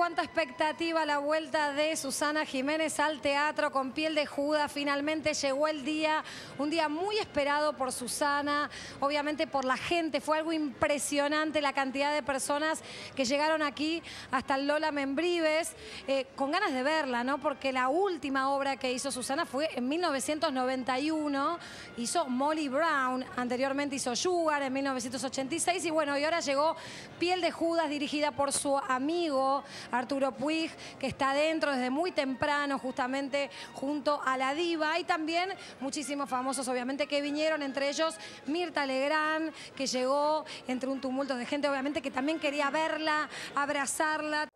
Cuánta expectativa la vuelta de Susana Jiménez al teatro con piel de Judas. Finalmente llegó el día, un día muy esperado por Susana, obviamente por la gente. Fue algo impresionante la cantidad de personas que llegaron aquí hasta Lola Membrives, eh, con ganas de verla, ¿no? Porque la última obra que hizo Susana fue en 1991, hizo Molly Brown, anteriormente hizo Sugar en 1986 y bueno, y ahora llegó Piel de Judas dirigida por su amigo Arturo Puig, que está adentro desde muy temprano, justamente junto a la diva. Y también muchísimos famosos, obviamente, que vinieron, entre ellos Mirta Legrand, que llegó entre un tumulto de gente, obviamente, que también quería verla, abrazarla.